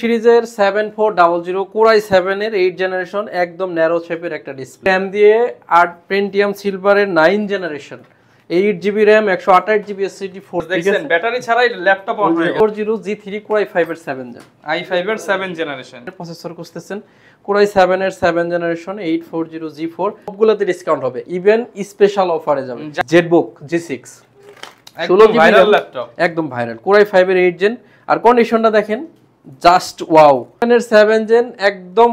সিরিজের seven four double zero core i সেভেনের eight generation একদম ন্যারো শেপের একটা ডিসপ্লে র্যাম দিয়ে আট পেন্টিয়াম সিলভারের nine generation eight GB RAM একশো আঠাশ জিবি এস এসসিডি ফোর দেখছেন ব্যাটারি ছাড়াই laptop four zero G three core i ফাইভের সেভেন জেন আই ফাইভের সেভেন জেনারেশন প্রসেসর করতেছেন কোরাই সেভেনের seven generation eight four zero G four সবগুলোতে ডিসকাউন্ট হবে ইভেন স্পেশাল অফারে যাবে জেট বুক জি সিক্স ষোলো জিবি একদম ভাইরাল কোরাই ফাইভের এইট জেন আর কন্ডিশনটা দেখেন জাস্ট ওয়াও এর সেভেন জেন একদম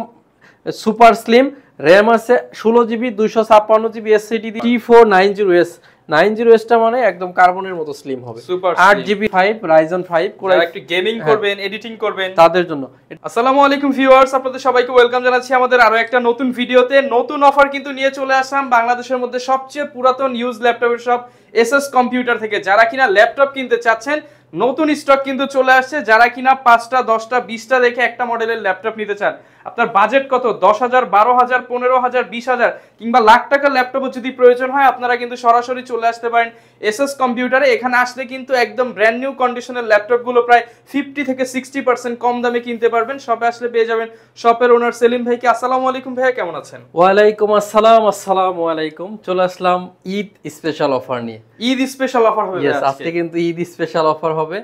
সুপার স্লিম র্যাম আছে ষোলো জিবি দুইশো ছাপ্পান্ন GB SSD T four nine zero S nine zero এসটা মানে একদম কার্বনের মতো স্লিম হবে সুপার আট জিবি ফাইভ রাইজন ফাইভ করে একটু গেমিং হ্যাঁ। করবেন এডিটিং করবেন তাদের জন্য আসসালামু আলাইকুম ভিউয়ার্স আপনাদের সবাইকে ওয়েলকাম জানাচ্ছি আমাদের আরো একটা নতুন ভিডিওতে নতুন অফার কিন্তু নিয়ে চলে আসলাম বাংলাদেশের মধ্যে সবচেয়ে পুরাতন ইউজ ল্যাপটপের সব এসএস কম্পিউটার থেকে যারা কিনা ল্যাপটপ কিনতে চাচ্ছেন নতুন স্টক কিন্তু চলে আসছে যারা কিনা পাঁচটা দশটা বিশটা দেখে একটা মডেলের ল্যাপটপ নিতে চান আপনার বাজেট কত দশ হাজার বারো হাজার পনেরো হাজার বিশ হাজার কিংবা লাখ টাকার ল্যাপটপও যদি প্রয়োজন হয় আপনারা কিন্তু সরাসরি চলে আসতে পারেন এস কম্পিউটারে এখানে আসলে কিন্তু একদম ব্র্যান্ড নিউ কন্ডিশনের ল্যাপটপগুলো প্রায় ফিফটি থেকে সিক্সটি পার্সেন্ট কম দামে কিনতে পারবেন শপে আসলে পেয়ে যাবেন শপের ওনার সেলিম ভাইকে আসসালামু আলাইকুম ভাইয়া কেমন আছেন ওয়ালাইকুম আসসালাম আসসালাম আলাইকুম চলে আসলাম ঈদ স্পেশাল অফার নিয়ে ঈদ স্পেশাল অফার হবে আজকে কিন্তু ঈদ স্পেশাল অফার হবে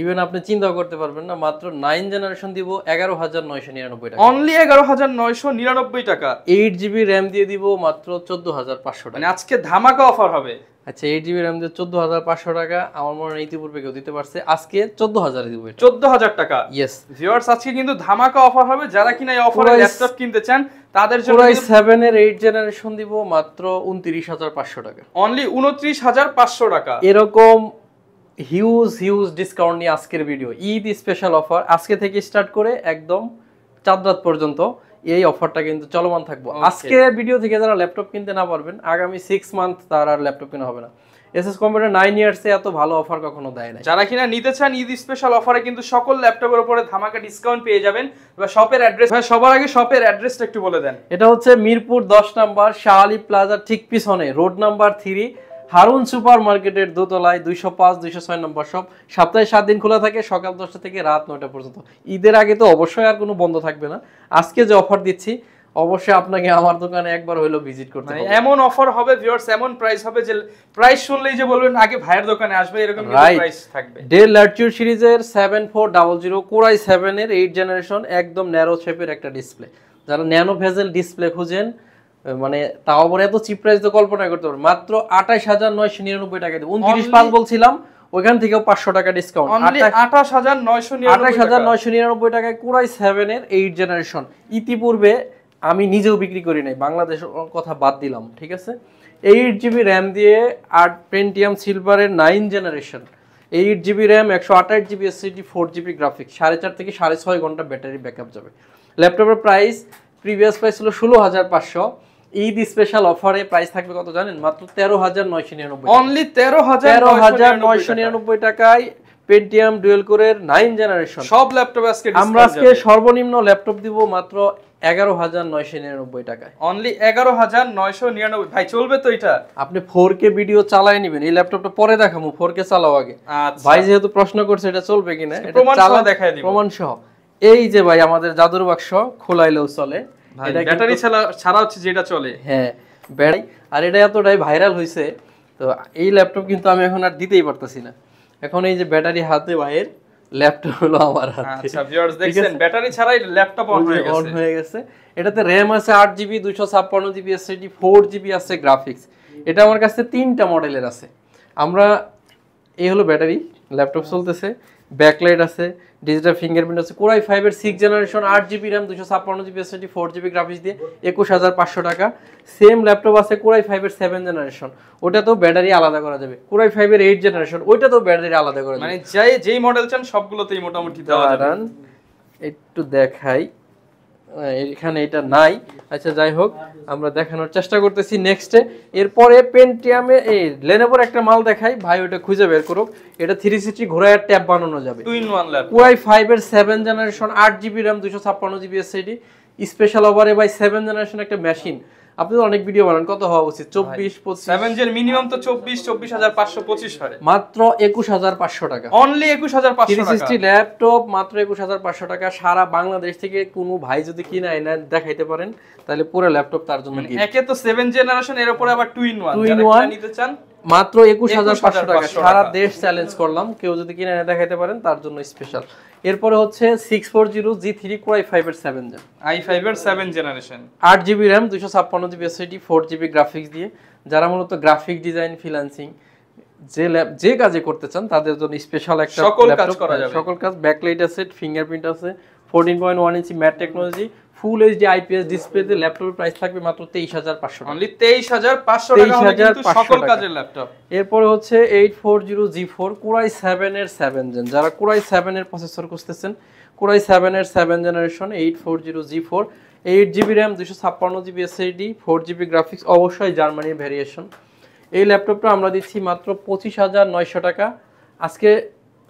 ইভেন আপনি চিন্তা করতে পারবেন না মাত্র নাইন জেনারেশন দিব এগারো হাজার নয়শো নিরানব্বই টাকা অনলি এগারো হাজার নয়শো নিরানব্বই টাকা এইট জিবি র্যাম দিয়ে দিব মাত্র চোদ্দ হাজার পাঁচশো টাকা মানে আজকে ধামাকা অফার হবে আচ্ছা এইট জিবি র্যাম দিয়ে চোদ্দ হাজার পাঁচশো টাকা আমার মনে হয় ইতিপূর্বে কেউ দিতে পারছে আজকে চোদ্দ হাজার দিব চোদ্দ হাজার টাকা ইয়েস ভিওয়ার্স আজকে কিন্তু ধামাকা অফার হবে যারা কিনা এই অফারে ল্যাপটপ কিনতে চান তাদের জন্য পুরাই সেভেন এর এইট জেনারেশন দিব মাত্র উনত্রিশ হাজার পাঁচশো টাকা অনলি উনত্রিশ হাজার পাঁচশো টাকা এরকম হিউজ হিউজ ডিসকাউন্ট নিয়ে আজকের ভিডিও ঈদ স্পেশাল অফার আজকে থেকে স্টার্ট করে একদম চাঁদ রাত পর্যন্ত এই অফারটা কিন্তু চলমান থাকবো আজকে ভিডিও থেকে যারা ল্যাপটপ কিনতে না পারবেন আগামী সিক্স মান্থ তার আর ল্যাপটপ কিনা হবে না এসএস কম্পিউটার নাইন ইয়ার্সে এত ভালো অফার কখনো দেয় না যারা কিনা নিতে চান ঈদ স্পেশাল অফারে কিন্তু সকল ল্যাপটপের উপরে ধামাকা ডিসকাউন্ট পেয়ে যাবেন বা শপের অ্যাড্রেস ভাই সবার আগে শপের অ্যাড্রেসটা একটু বলে দেন এটা হচ্ছে মিরপুর দশ নাম্বার শাহ আলী প্লাজার ঠিক পিছনে road number three Harun super মার্কেটের দোতলায় দুইশো পাঁচ দুইশো ছয় নম্বর সব সপ্তাহে সাত দিন খোলা থাকে সকাল দশটা থেকে রাত নয়টা পর্যন্ত ঈদের আগে তো অবশ্যই আর কোনো বন্ধ থাকবে না আজকে যে অফার দিচ্ছি অবশ্যই আপনাকে আমার দোকানে একবার হইলো ভিজিট করতে মানে হবে এমন অফার হবে ভিউয়ার্স এমন প্রাইস হবে যে প্রাইস শুনলেই যে বলবেন আগে ভাইয়ের দোকানে আসবে এরকম কিছু প্রাইস থাকবে ডেল লার্চুর সিরিজের 7400 কোরাই 7 এর 8 জেনারেশন একদম ন্যারো শেপের একটা ডিসপ্লে যারা ন্যানো ভেজেল ডিসপ্লে খুঁজেন মানে তাও আবার এত চিপ প্রাইস তো কল্পনা করতে পারবো মাত্র আঠাশ হাজার নয়শো নিরানব্বই টাকা দিয়ে উনত্রিশ পাঁচ বলছিলাম ওইখান থেকেও পাঁচশো টাকা ডিসকাউন্ট আঠাশ হাজার নয়শো নিরানব্বই টাকায় কোরাই এর এইট জেনারেশন ইতিপূর্বে আমি নিজেও বিক্রি করি নাই বাংলাদেশ কথা বাদ দিলাম ঠিক আছে এইট জিবি র্যাম দিয়ে আট পেন্টিয়াম সিলভারের nine generation eight GB RAM একশো আঠাশ GB SSD four GB graphic সাড়ে চার থেকে সাড়ে ছয় ঘন্টা ব্যাটারি ব্যাকআপ যাবে ল্যাপটপের প্রাইস প্রিভিয়াস প্রাইস ছিল ষোলো হাজার পাঁচশো ঈদ স্পেশাল অফারে প্রাইস থাকবে কত জানেন মাত্র তেরো হাজার নয়শো নিরানব্বই অনলি তেরো হাজার হাজার নয়শো নিরানব্বই টাকায় পেন্টিয়াম ডুয়েল কোরের নাইন জেনারেশন সব ল্যাপটপ আজকে আমরা আজকে সর্বনিম্ন ল্যাপটপ দিব মাত্র এগারো হাজার নয়শো নিরানব্বই টাকায় অনলি এগারো হাজার নয়শো নিরানব্বই ভাই চলবে তো এটা আপনি ফোর কে ভিডিও চালায় নিবেন এই ল্যাপটপটা পরে দেখাবো ফোর কে চালাও আগে আচ্ছা। ভাই যেহেতু প্রশ্ন করছে এটা চলবে কিনা আচ্ছা, প্রমাণ সহ এই যে ভাই আমাদের জাদুর বাক্স খোলাইলেও চলে ব্যাটারি ছাড়া ছাড়া হচ্ছে যেটা চলে হ্যাঁ ব্যাটারি আর এটা এতটাই ভাইরাল হয়েছে তো এই ল্যাপটপ কিন্তু আমি এখন আর দিতেই পারতেছি না এখন এই যে ব্যাটারি হাতে ভাইয়ের ল্যাপটপ হলো আমার হাতে আচ্ছা ভিউয়ার্স দেখছেন ব্যাটারি ছাড়াই ল্যাপটপ অন হয়ে গেছে অন হয়ে গেছে এটাতে RAM আছে জিবি 256GB SSD জিবি আছে গ্রাফিক্স এটা আমার কাছে তিনটা মডেলের আছে আমরা এই হলো ব্যাটারি ল্যাপটপ চলতেছে ব্যাকলাইট আছে ডিজিটাল ফিঙ্গারপ্রিন্ট আছে কোরাই ফাইভের সিক্স জেনারেশন আট জিবি র্যাম দুশো ছাপ্পান্ন GB SSD four GB graphics দিয়ে একুশ হাজার পাঁচশো টাকা সেম ল্যাপটপ আছে কোরাই ফাইভের সেভেন জেনারেশন ওটা তো ব্যাটারি আলাদা করা যাবে কোরাই ফাইভের এইট জেনারেশন ওইটা তো ব্যাটারি আলাদা করা যাবে মানে যাই যেই মডেল চান সবগুলোতেই মোটামুটি একটু দেখাই এখানে এটা নাই আচ্ছা যাই হোক আমরা দেখানোর চেষ্টা করতেছি নেক্সটে এরপরে পেন্টিয়ামে এই লেনেভোর একটা মাল দেখাই ভাই ওটা খুঁজে বের করুক এটা থ্রি সিক্সটি ঘোরায় ট্যাব বানানো যাবে ওয়াই ফাইভ এর সেভেন জেনারেশন আট জিবি র্যাম দুশো ছাপ্পান্ন জিবি সিডি স্পেশাল ওভারে বাই সেভেন জেনারেশন একটা মেশিন আপনি তো অনেক ভিডিও বানান কত হওয়া উচিত চব্বিশ সেভেন জের মিনিমাম তো চব্বিশ চব্বিশ হাজার পাঁচশো পঁচিশ হয় মাত্র একুশ হাজার পাঁচশো টাকা অনলি একুশ হাজার পাঁচশো ল্যাপটপ মাত্র একুশ হাজার পাঁচশো টাকা সারা বাংলাদেশ থেকে কোনো ভাই যদি কিনে এনে দেখাইতে পারেন তাহলে পুরো ল্যাপটপ তার জন্য মানে একে তো সেভেন জেনারেশন এর উপরে আবার two in one two in one নিতে চান মাত্র একুশ হাজার পাঁচশো টাকা সারা দেশ চ্যালেঞ্জ করলাম কেউ যদি কিনে দেখাইতে পারেন তার জন্য স্পেশাল এরপরে হচ্ছে six four zero G three ফাইভের সেভেন জেন আই ফাইভের সেভেন জেনারেশন আট জিবি র্যাম দুশো ছাপ্পান্ন জিবি ফোর জিবি গ্রাফিক্স দিয়ে যারা মূলত গ্রাফিক ডিজাইন ফ্রিলান্সিং যে ল্যাব যে কাজে করতে চান তাদের জন্য স্পেশাল একটা সকল কাজ করা যাবে সকল কাজ ব্যাকলাইট আছে ফিঙ্গারপ্রিন্ট আছে fourteen point one inch matte technology full HD IPS ডিসপ্লেতে ল্যাপটপের প্রাইস থাকবে মাত্র 23500 টাকা অনলি 23500 টাকা হলে কিন্তু সকল কাজের ল্যাপটপ এরপর হচ্ছে 840G4 কোরাই 7 এর 7 জেন যারা কোরাই 7 এর প্রসেসর খুঁজতেছেন কোরাই 7 এর 7 generation 840G4 8GB RAM 256GB SSD 4GB graphics অবশ্যই জার্মানির ভেরিয়েশন এই ল্যাপটপটা আমরা দিচ্ছি মাত্র 25900 টাকা আজকে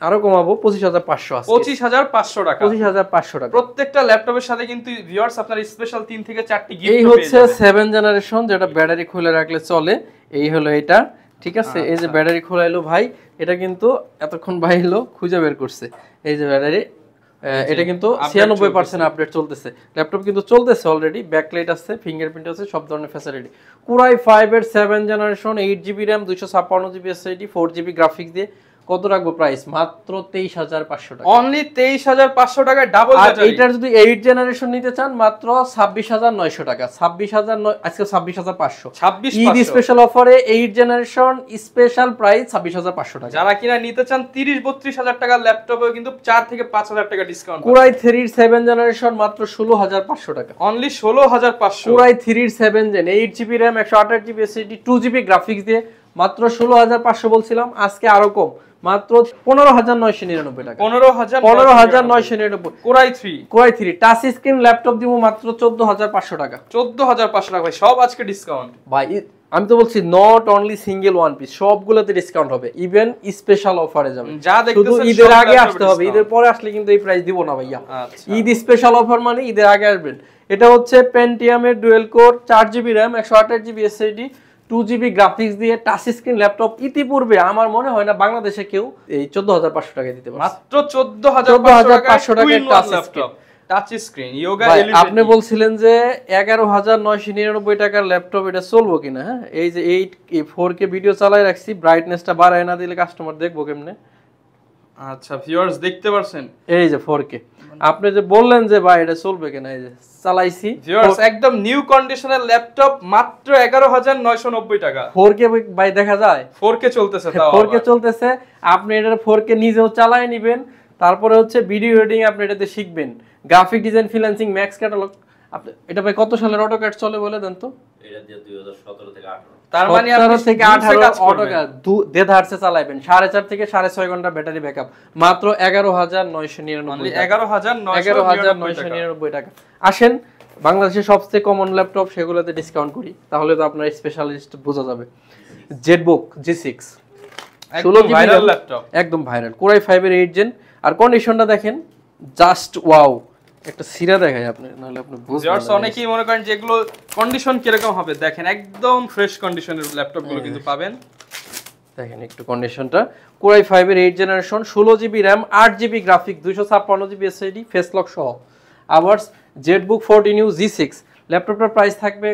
আরো কমাবো পঁচিশ হাজার পাঁচশো পঁচিশ হাজার পাঁচশো টাকা পঁচিশ হাজার পাঁচশো টাকা প্রত্যেকটা ল্যাপটপের সাথে কিন্তু ভিউয়ার্স আপনার স্পেশাল তিন থেকে চারটি এই হচ্ছে সেভেন জেনারেশন যেটা ব্যাটারি খুলে রাখলে চলে এই হলো এটা ঠিক আছে আচ্ছা। এই যে ব্যাটারি খোলা এলো ভাই এটা কিন্তু এতক্ষণ ভাই এলো খুঁজে বের করছে এই যে ব্যাটারি এটা কিন্তু ছিয়ানব্বই পার্সেন্ট আপডেট চলতেছে ল্যাপটপ কিন্তু চলতেছে অলরেডি ব্যাকলাইট আছে ফিঙ্গারপ্রিন্ট আছে সব ধরনের ফ্যাসিলিটি কুরাই ফাইভ এর seven generation eight GB RAM দুশো ছাপ্পান্ন GB SSD four GB graphics দিয়ে কত রাখবো প্রাইস মাত্র তেইশ হাজার পাঁচশো টাকা অনলি তেইশ হাজার পাঁচশো টাকা ডাবল আর এটার যদি এইট জেনারেশন নিতে চান মাত্র ছাব্বিশ হাজার নয়শো টাকা ছাব্বিশ হাজার আজকে ছাব্বিশ হাজার পাঁচশো ছাব্বিশ স্পেশাল অফারে এইট জেনারেশন স্পেশাল প্রাইস ছাব্বিশ হাজার পাঁচশো টাকা যারা কিনা নিতে চান তিরিশ বত্রিশ হাজার টাকার ল্যাপটপে কিন্তু চার থেকে পাঁচ হাজার টাকা discount core i three seven generation মাত্র ষোলো হাজার পাঁচশো টাকা অনলি ষোলো হাজার পাঁচশো core i three seven gen eight GB RAM একশো আঠাশ GB SSD two GB graphics দিয়ে মাত্র ষোলো হাজার পাঁচশো বলছিলাম আজকে আরো কম মাত্র পনেরো হাজার নয়শো নিরানব্বই টাকা পনেরো হাজার নয়শো নিরানব্বই থ্রি টাচ স্ক্রিন ল্যাপটপ দিব মাত্র চোদ্দ হাজার পাঁচশো টাকা চোদ্দ হাজার পাঁচশো টাকা সব আজকে ডিসকাউন্ট ভাই আমি তো বলছি not only single one piece সবগুলোতে ডিসকাউন্ট হবে ইভেন স্পেশাল অফারে যাবে যা শুধু ঈদের আগে আসতে হবে ঈদের পরে আসলে কিন্তু এই প্রাইস দিব না ভাইয়া আচ্ছা। ঈদ স্পেশাল অফার মানে ঈদের আগে আসবেন এটা হচ্ছে পেন্টিয়ামের ডুয়েল কোর চার জিবি র্যাম একশো আঠাশ GB SSD two GB graphics দিয়ে টাচ স্ক্রিন ল্যাপটপ ইতিপূর্বে আমার মনে হয় না বাংলাদেশে কেউ এই চোদ্দ হাজার পাঁচশো টাকা দিতে পারে মাত্র চোদ্দ হাজার পাঁচশো টাকা টাচ আপনি বলছিলেন যে এগারো হাজার নয়শো নিরানব্বই টাকার ল্যাপটপ এটা চলবো কিনা হ্যাঁ এই যে এইট ফোর কে ভিডিও চালাই রাখছি ব্রাইটনেসটা বাড়ায় না দিলে কাস্টমার দেখবো কেমনে আচ্ছা ভিউয়ার্স দেখতে পারছেন এই যে 4K আপনি যে বললেন যে ভাই এটা চলবে কিনা এই যে চালাইছি ভিউয়ার্স একদম নিউ কন্ডিশনের ল্যাপটপ মাত্র 11990 টাকা 4K ভাই দেখা যায় 4K চলতেছে তাও 4K চলতেছে আপনি এটা 4K নিজেও চালায় নেবেন তারপরে হচ্ছে ভিডিও এডিটিং আপনি এটাতে শিখবেন graphic design freelancing max catalog আপনি এটা ভাই কত সালের অটোক্যাড চলে বলে দেন তো এটা দিয়ে 2017 থেকে 18 তার মানে আপনি থেকে 18 অটো চালাবেন 4.5 থেকে 6.5 ঘন্টা ব্যাটারি ব্যাকআপ মাত্র 11999 11999 টাকা আসেন বাংলাদেশের সবচেয়ে কমন ল্যাপটপ সেগুলোতে ডিসকাউন্ট করি তাহলে তো আপনার স্পেশালিস্ট বোঝা যাবে জেটবুক G6 একদম ভাইরাল ল্যাপটপ একদম ভাইরাল কোরাই 5 এর 8 জেন আর কন্ডিশনটা দেখেন জাস্ট ওয়াও একটা সিরা দেখাই আপনি নাহলে আপনি বুঝতে অনেকেই মনে করেন কন্ডিশন কিরকম হবে দেখেন একদম ফ্রেশ কন্ডিশনের ল্যাপটপগুলো কিন্তু পাবেন দেখেন একটু কন্ডিশনটা কোরাই ফাইভের এইট জেনারেশন ষোলো জিবি র্যাম আট জিবি গ্রাফিক দুশো ছাপ্পান্ন জিবি ফেসলক সহ আবার Z fourteen U G six ল্যাপটপটার প্রাইস থাকবে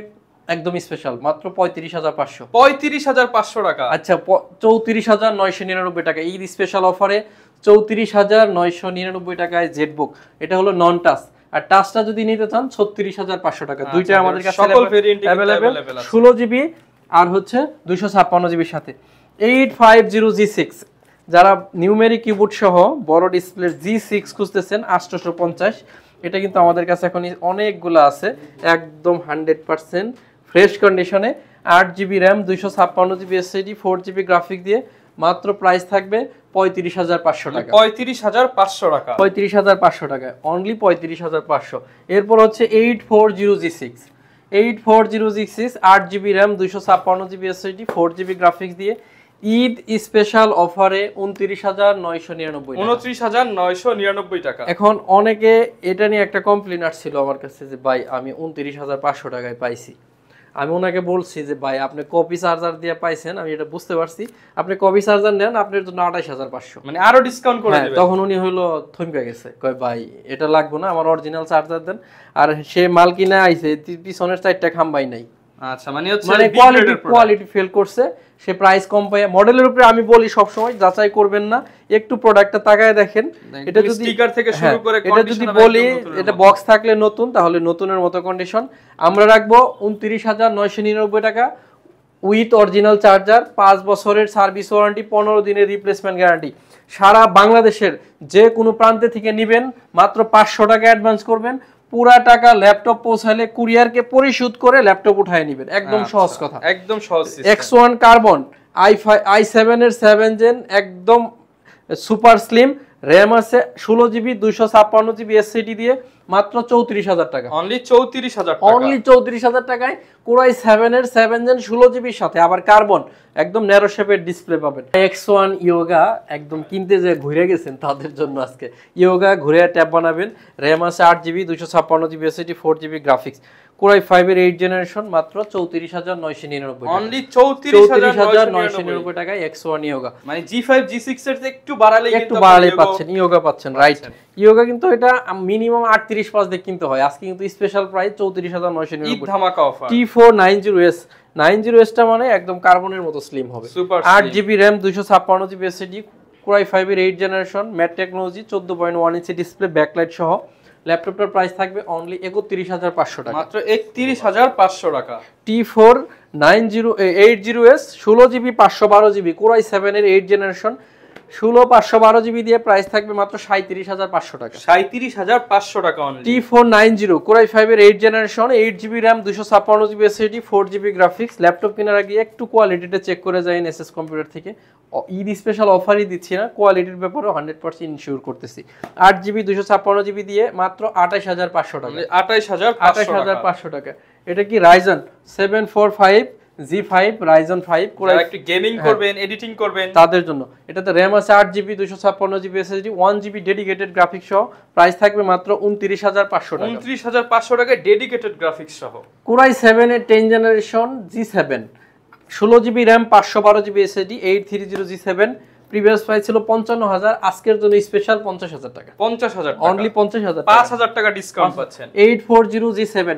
একদম স্পেশাল মাত্র পঁয়ত্রিশ হাজার পাঁচশো পঁয়ত্রিশ হাজার পাঁচশো টাকা আচ্ছা চৌত্রিশ হাজার নয়শো নিরানব্বই টাকা এই স্পেশাল অফারে চৌত্রিশ হাজার নয়শো নিরানব্বই টাকায় জেড বুক এটা হলো নন টাচ আর টাচটা যদি নিতে চান ছত্রিশ হাজার পাঁচশো টাকা আচ্ছা, দুইটা আমাদের কাছে ষোলো জিবি আর হচ্ছে দুইশো ছাপ্পান্ন জিবির সাথে eight five zero G six যারা নিউমেরিক কিবোর্ড সহ বড় ডিসপ্লে জি সিক্স খুঁজতেছেন আষ্টশো পঞ্চাশ এটা কিন্তু আমাদের কাছে এখন অনেকগুলো আছে একদম হান্ড্রেড পারসেন্ট ফ্রেশ কন্ডিশনে আট জিবি র্যাম দুইশো ছাপ্পান্ন GB SSD four GB graphic দিয়ে মাত্র প্রাইস থাকবে পঁয়ত্রিশ হাজার পাঁচশো টাকা পঁয়ত্রিশ হাজার পাঁচশো টাকা পঁয়ত্রিশ হাজার পাঁচশো টাকা অনলি পঁয়ত্রিশ হাজার পাঁচশো এরপর হচ্ছে eight four zero G six eight four zero G six আট জিবি র্যাম দুইশো ছাপ্পান্ন GB SSD four GB graphics দিয়ে ঈদ স্পেশাল অফারে উনত্রিশ হাজার নয়শো নিরানব্বই উনত্রিশ হাজার নয়শো নিরানব্বই টাকা এখন অনেকে এটা নিয়ে একটা কমপ্লেন আসছিল আমার কাছে যে ভাই আমি উনত্রিশ হাজার পাঁচশো টাকায় পাইছি আমি ওনাকে বলছি যে ভাই আপনি কপি চার্জার দিয়ে পাইছেন আমি এটা বুঝতে পারছি আপনি কপি চার্জার নেন আপনার জন্য আঠাইশ হাজার পাঁচশো মানে আরো ডিসকাউন্ট করে হ্যাঁ, তখন উনি হলো থমকে গেছে কয় ভাই এটা লাগবো না আমার অরিজিনাল চার্জার দেন আর সে মাল কিনে আইছে পিছনের চারটা খাম্বাই নাই আচ্ছা মানে হচ্ছে কোয়ালিটি মানে ফেল করছে সে প্রাইস কম পায় মডেলের উপরে আমি বলি সব সময় যাচাই করবেন না একটু প্রোডাক্টটা তাকায় দেখেন এটা যদি স্টিকার থেকে শুরু হ্যাঁ, করে এটা যদি বলি এটা বক্স থাকলে নতুন তাহলে নতুনের মতো কন্ডিশন আমরা রাখবো 29999 টাকা উইথ অরিজিনাল চার্জার পাঁচ বছরের সার্ভিস ওয়ারেন্টি পনেরো দিনের রিপ্লেসমেন্ট গ্যারান্টি সারা বাংলাদেশের যে কোনো প্রান্তে থেকে নেবেন মাত্র পাঁচশো টাকা অ্যাডভান্স করবেন পুরা টাকা ল্যাপটপ পৌঁছালে কুরিয়ারকে পরিশোধ করে ল্যাপটপ উঠায় নেবেন একদম আচ্ছা, সহজ কথা একদম সহজ এক্স ওয়ান কার্বন আই ফাই আই সেভেন এর সেভেন জেন একদম সুপার স্লিম র্যাম আছে ষোলো জিবি দুইশো ছাপ্পান্ন জিবি এসসিডি দিয়ে মাত্র চৌত্রিশ হাজার টাকা অনলি চৌত্রিশ হাজার অনলি চৌত্রিশ হাজার টাকায় কোরাই সেভেন এর সেভেন জেন ষোলো জিবির সাথে আবার কার্বন একদম ন্যারো শেপের ডিসপ্লে পাবেন এক্স ওয়ান ইয়োগা একদম কিনতে যে ঘুরে গেছেন তাদের জন্য আজকে ইয়োগা ঘুরে ট্যাব বানাবেন র্যাম আছে আট জিবি দুশো ছাপ্পান্ন GB SSD four GB graphics core i five এর এইট জেনারেশন মাত্র চৌত্রিশ হাজার নয়শো নিরানব্বই অনলি চৌত্রিশ হাজার নয়শো নিরানব্বই টাকায় এক্স ওয়ান ইয়োগা মানে জি ফাইভ জি সিক্স এর একটু বাড়ালে একটু বাড়ালে পাচ্ছেন ইয়োগা পাচ্ছেন রাইট ইয়োগা কিন্তু এটা মিনিমাম আটত্রিশ চৌত্রিশ পাঁচ দিয়ে কিনতে হয় আজকে কিন্তু স্পেশাল প্রাইস চৌত্রিশ হাজার নয়শো T four nine zero S nine zero এসটা মানে একদম কার্বনের মতো স্লিম হবে সুপার আট জিবি র্যাম দুশো ছাপ্পান্ন জিবি এসএডি কুরাই ফাইভের এইট জেনারেশন ম্যাট টেকনোলজি চোদ্দো point one inch display backlight সহ ল্যাপটপটার প্রাইস থাকবে অনলি একত্রিশ হাজার পাঁচশো টাকা মাত্র একত্রিশ হাজার পাঁচশো টাকা T four nine zero eight zero S ষোলো জিবি পাঁচশো বারো জিবি কোরাই সেভেনের এইট জেনারেশন ষোলো পাঁচশো বারো জিবি দিয়ে প্রাইস থাকবে মাত্র সাঁত্রিশ হাজার পাঁচশো টাকা সাঁত্রিশ হাজার পাঁচশো টাকা T four nine zero core i five এর eight generation eight GB RAM দুশো ছাপ্পান্ন GB S SSD four GB graphics laptop কেনার আগে একটু কোয়ালিটিটা চেক করে যাইন এস এস কম্পিউটার থেকে ঈদ স্পেশাল অফারই দিচ্ছি না কোয়ালিটির ব্যাপারে হান্ড্রেড পার্সেন্ট ইনশিওর করতেছি আট জিবি দুশো ছাপ্পান্ন জিবি দিয়ে মাত্র আঠাশ হাজার পাঁচশো টাকা আঠাশ হাজার আঠাশ হাজার পাঁচশো টাকা এটা কি রাইজন সেভেন ফোর ফাইভ জি5 Ryzen 5 কোরাই একটু গেমিং হ্যাঁ। করবেন এডিটিং করবেন তাদের জন্য এটাতে RAM আছে 8GB 256GB SSD 1GB dedicated graphics সহ প্রাইস থাকবে মাত্র 29500 টাকা 29500 টাকায় ডেডিকেটেড গ্রাফিক্স সহ এর 10 generation G7 16GB RAM 512GB SSD 830G7 previous price ছিল পঞ্চান্ন হাজার আজকের জন্য স্পেশাল পঞ্চাশ হাজার টাকা পঞ্চাশ হাজার অনলি পঞ্চাশ হাজার পাঁচ হাজার টাকা ডিসকাউন্ট পাচ্ছেন eight four zero G seven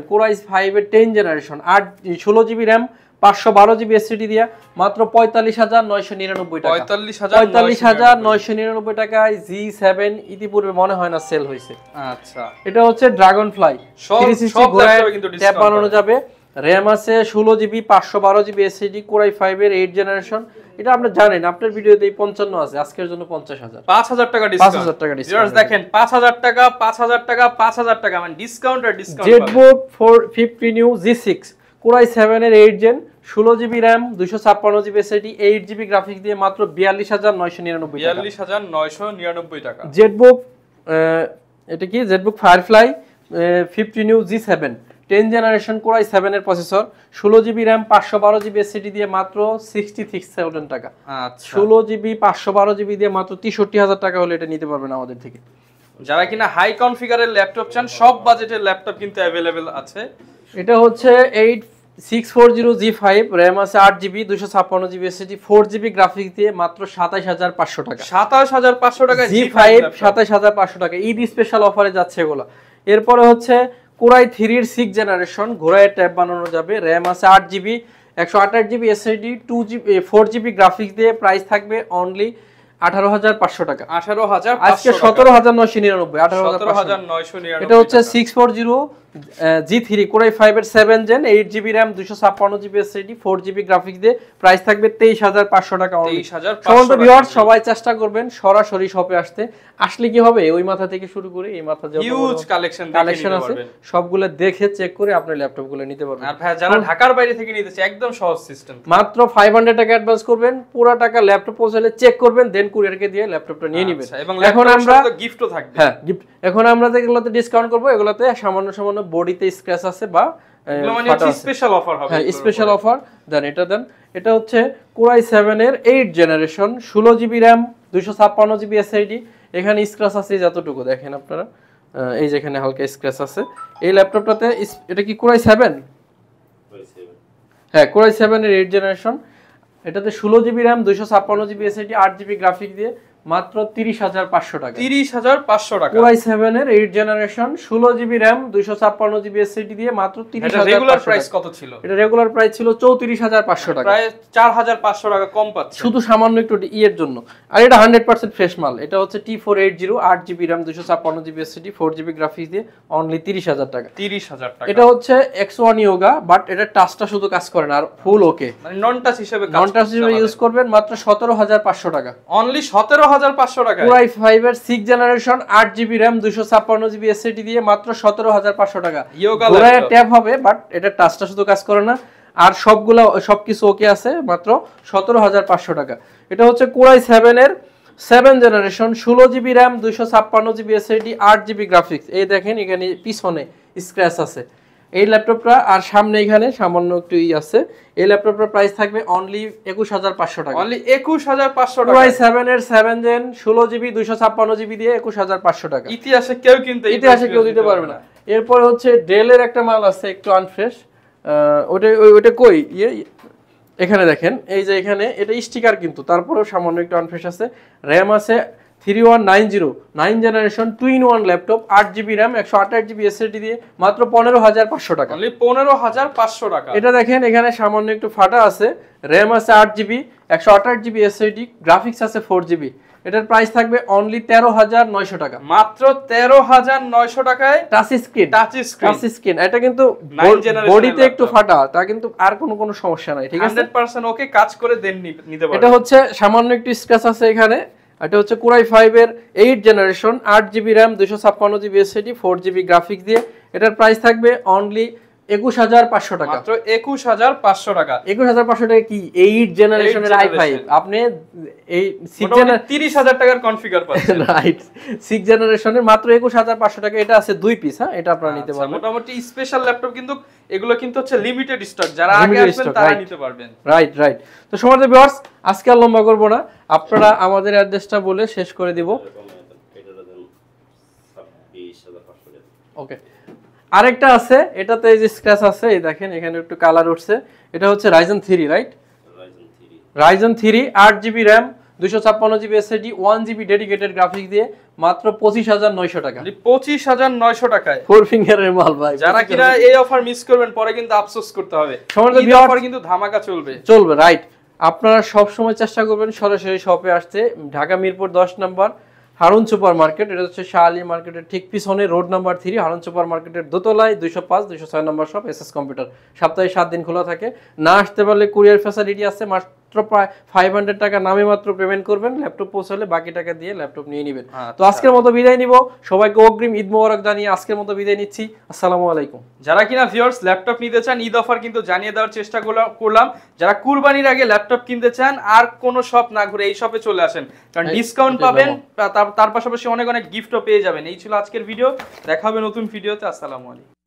five এর টেন জেনারেশন আট ষোলো জিবি র্যাম পাঁচশো বারো জিবি এসসিডি দিয়া মাত্র পঁয়তাল্লিশ হাজার নয়শো নিরানব্বই পঁয়তাল্লিশ হাজার নয়শো নিরানব্বই টাকায় জি সেভেন ইতিপূর্বে মনে হয় না সেল হয়েছে আচ্ছা এটা হচ্ছে ড্রাগন ফ্লাই বানানো যাবে র্যাম আছে ষোলো জিবি পাঁচশো বারো জিবি এসএসডি কোরাই এর এইট জেনারেশন এটা আপনি জানেন আপনার ভিডিওতে পঞ্চান্ন আছে আজকের জন্য পঞ্চাশ হাজার পাঁচ হাজার টাকা পাঁচ হাজার টাকা ডিসকাউন্ট দেখেন পাঁচ হাজার টাকা পাঁচ হাজার টাকা পাঁচ হাজার টাকা মানে ডিসকাউন্ট আর discount Z board four fifty new G six core i সেভেনের এইট জেন ষোলো জিবি র্যাম দুশো ছাপ্পান্ন GB SSD eight GB graphic দিয়ে মাত্র বিয়াল্লিশ হাজার নয়শো নিরানব্বই বিয়াল্লিশ হাজার নয়শো নিরানব্বই টাকা জেটবুক এটা কি ZBook Firefly fifty new G seven ten generation core i সেভেনের প্রসেসর ষোলো জিবি র্যাম পাঁচশো বারো জিবি এসএসডি দিয়ে মাত্র সিক্সটি সিক্স থাউজেন্ড টাকা আচ্ছা। ষোলো জিবি পাঁচশো বারো জিবি দিয়ে মাত্র তেষট্টি হাজার টাকা হলে এটা নিতে পারবেন আমাদের থেকে যারা কিনা হাই কনফিগারের ল্যাপটপ চান সব বাজেটের ল্যাপটপ কিন্তু অ্যাভেলেবেল আছে এটা হচ্ছে eight six four zero G five RAM আছে আট জিবি দুশো ছাপ্পান্ন GB SSD four GB graphics দিয়ে মাত্র সাতাইশ হাজার পাঁচশো টাকা সাতাশ হাজার পাঁচশো টাকা জি ফাইভ সাতাইশ হাজার পাঁচশো টাকা ঈদ স্পেশাল অফারে যাচ্ছে এগুলো এরপরে হচ্ছে কোরাই থ্রির সিক্স জেনারেশন ঘোড়ায় ট্যাব বানানো যাবে র্যাম আছে আট জিবি একশো আঠাশ GB SSD two GB four GB graphics দিয়ে প্রাইস থাকবে অনলি আঠারো হাজার পাঁচশো টাকা আঠারো হাজার আজকে সতেরো হাজার নয়শো নিরানব্বই আঠারো হাজার নয়শো এটা হচ্ছে six four zero G three core i ফাইভের seven gen eight GB RAM দুশো ছাপ্পান্ন GB SSD four GB graphics দিয়ে প্রাইস থাকবে তেইশ হাজার পাঁচশো টাকা তেইশ হাজার সবাই চেষ্টা করবেন সরাসরি শপে আসতে আসলে কি হবে ওই মাথা থেকে শুরু করে এই মাথা হিউজ কালেকশন কালেকশন আছে সবগুলো দেখে চেক করে আপনার ল্যাপটপ গুলো নিতে পারবেন আর যারা ঢাকার বাইরে থেকে নিতেছে একদম সহজ সিস্টেম মাত্র ফাইভ হান্ড্রেড টাকা অ্যাডভান্স করবেন পুরো টাকা ল্যাপটপ পৌঁছালে চেক করবেন দেন কুরিয়ারকে দিয়ে ল্যাপটপটা নিয়ে আচ্ছা, নিবেন এবং এখন আমরা গিফটও থাকবে হ্যাঁ গিফট এখন আমরা যেগুলোতে ডিসকাউন্ট করবো এগুলোতে সামান্য সামান্য বডিতে স্ক্র্যাচ আছে বা স্পেশাল মানে অফার হ্যাঁ, দেন এটা দেন এটা হচ্ছে কোরাই সেভেন এর এইট জেনারেশন ষোলো জিবি র্যাম দুইশো ছাপ্পান্ন জিবি এসআইডি এখানে স্ক্র্যাচ আছে যতটুকু দেখেন আপনারা এই যেখানে হালকা স্ক্র্যাচ আছে এই ল্যাপটপটাতে এটা কি কোরাই সেভেন হ্যাঁ কোরাই এর এইট জেনারেশন এটাতে ষোলো জিবি র্যাম দুইশো ছাপ্পান্ন জিবি এসআইডি আট জিবি গ্রাফিক দিয়ে মাত্র তিরিশ হাজার পাঁচশো টাকা তিরিশ হাজার পাঁচশো টাকা ওয়াই সেভেন এর এইট জেনারেশন ষোলো জিবি র্যাম দুইশো ছাপ্পান্ন জিবি দিয়ে মাত্র তিরিশ রেগুলার প্রাইস কত ছিল এটা রেগুলার প্রাইস ছিল চৌত্রিশ হাজার পাঁচশো টাকা প্রায় চার হাজার পাঁচশো টাকা কম পাচ্ছে শুধু সামান্য একটু জন্য আর এটা হান্ড্রেড পার্সেন্ট ফ্রেশ মাল এটা হচ্ছে টি ফোর এইট জিরো আট জিবি র্যাম দুইশো ছাপ্পান্ন জিবি ফোর জিবি গ্রাফিক্স দিয়ে অনলি তিরিশ হাজার টাকা তিরিশ হাজার টাকা এটা হচ্ছে এক্স ওয়ান ইয়োগা বাট এটা টাচটা শুধু কাজ করে না আর ফুল ওকে মানে নন টাচ হিসেবে নন টাচ হিসেবে ইউজ করবেন মাত্র সতেরো হাজার পাঁচশো টাকা অনলি সতেরো আর সবকিছু ওকে আছে মাত্র পাঁচশো টাকা এটা হচ্ছে কোরাই সেভেন এর সেভেন জেনারেশন ষোলো জিবি র্যাম দুইশো ছাপ্পান্ন জিবি এসএসডি আট জিবি গ্রাফিক্স এই দেখেন এখানে পিছনে স্ক্র্যাচ আছে এই ল্যাপটপটা আর সামনে এখানে সামান্য একটু ই আছে এই ল্যাপটপটার প্রাইস থাকবে অনলি একুশ হাজার পাঁচশো টাকা অনলি একুশ হাজার পাঁচশো টাকা সেভেন এর সেভেন জেন ষোলো জিবি দুইশো ছাপ্পান্ন জিবি দিয়ে একুশ হাজার পাঁচশো টাকা ইতিহাসে কেউ কিন্তু ইতিহাসে কেউ দিতে পারবে না এরপরে হচ্ছে ডেলের একটা মাল আছে একটু আনফ্রেশ ওটা ওইটা কই ইয়ে এখানে দেখেন এই যে এখানে এটা স্টিকার কিন্তু তারপরেও সামান্য একটু আনফ্রেশ আছে র্যাম আছে three one nine zero nine generation two in one laptop আট জিবি র্যাম একশো আঠাশ জিবি এসএসডি দিয়ে মাত্র পনেরো হাজার পাঁচশো টাকা মানে পনেরো হাজার পাঁচশো টাকা এটা দেখেন এখানে সামান্য একটু ফাটা আছে র্যাম আছে আট জিবি একশো আঠাশ জিবি এসএসডি গ্রাফিক্স আছে ফোর জিবি এটার প্রাইস থাকবে অনলি তেরো হাজার নয়শো টাকা মাত্র তেরো হাজার নয়শো টাকায় touch screen touch screen touch screen এটা কিন্তু বডিতে একটু ফাটা তা কিন্তু আর কোনো কোনো সমস্যা নাই ঠিক আছে হান্ড্রেড ওকে কাজ করে দেন নিতে পারবে এটা হচ্ছে সামান্য একটু স্ক্র্যাচ আছে এখানে এটা হচ্ছে কুরাই ফাইভের এইট জেনারেশন আট জিবি র্যাম দুশো ছাপ্পান্ন GB SSD four GB graphics দিয়ে এটার প্রাইস থাকবে অনলি একুশ হাজার পাঁচশো টাকা মাত্র একুশ হাজার পাঁচশো টাকা একুশ হাজার পাঁচশো টাকা কি এইট জেনারেশনের আই ফাইভ আপনি এই সিক্স তিরিশ হাজার টাকার কনফিগার পাচ্ছেন রাইট সিক্স জেনারেশনের মাত্র একুশ হাজার পাঁচশো টাকা এটা আছে দুই পিস হ্যাঁ এটা আপনারা নিতে আচ্ছা, পারবেন মোটামুটি স্পেশাল ল্যাপটপ কিন্তু এগুলো কিন্তু হচ্ছে লিমিটেড স্টক যারা আগে আসবেন তারা নিতে পারবেন রাইট রাইট তো সমাজ আজকে আর লম্বা করবো না আপনারা আমাদের অ্যাড্রেসটা বলে শেষ করে দিব ওকে আরেকটা আছে এটাতে এই যে স্ক্র্যাচ আছে এই দেখেন এখানে একটু কালার উঠছে এটা হচ্ছে Ryzen three right Ryzen three আট জিবি র্যাম দুশো ছাপ্পান্ন GB SSD one GB dedicated graphic দিয়ে মাত্র পঁচিশ হাজার নয়শো টাকা মানে পঁচিশ হাজার নয়শো টাকায় ফোর ফিঙ্গারের মাল ভাই যারা কিনা এই অফার মিস করবেন পরে কিন্তু আফসোস করতে হবে অফার কিন্তু ধামাকা চলবে চলবে রাইট আপনারা সব সময় চেষ্টা করবেন সরাসরি শপে আসতে ঢাকা মিরপুর দশ নম্বর হারুন সুপার মার্কেট এটা হচ্ছে শাহ আলী মার্কেটের ঠিক পিছনে road number three Harun super মার্কেটের দোতলায় দুইশো পাঁচ দুইশো ছয় নম্বর সব এস এস কম্পিউটার সপ্তাহে সাত দিন খোলা থাকে না আসতে পারলে কুরিয়ার ফ্যাসিলিটি আছে মাত্র প্রায় ফাইভ হান্ড্রেড টাকা নামে মাত্র পেমেন্ট করবেন ল্যাপটপ পৌঁছালে বাকি টাকা দিয়ে ল্যাপটপ নিয়ে নেবেন তো আচ্ছা। আজকের মতো বিদায় নিব সবাইকে অগ্রিম ঈদ মোবারক জানিয়ে আজকের মতো বিদায় নিচ্ছি আসসালামু আলাইকুম যারা কিনা ভিওর্স ল্যাপটপ নিতে চান ঈদ অফার কিন্তু জানিয়ে দেওয়ার চেষ্টা করলাম যারা কুরবানির আগে ল্যাপটপ কিনতে চান আর কোনো শপ না ঘুরে এই শপে চলে আসেন কারণ ডিসকাউন্ট পাবেন তার পাশাপাশি অনেক অনেক গিফটও পেয়ে যাবেন এই ছিল আজকের ভিডিও দেখা হবে নতুন ভিডিওতে আসসালামু আলাইকুম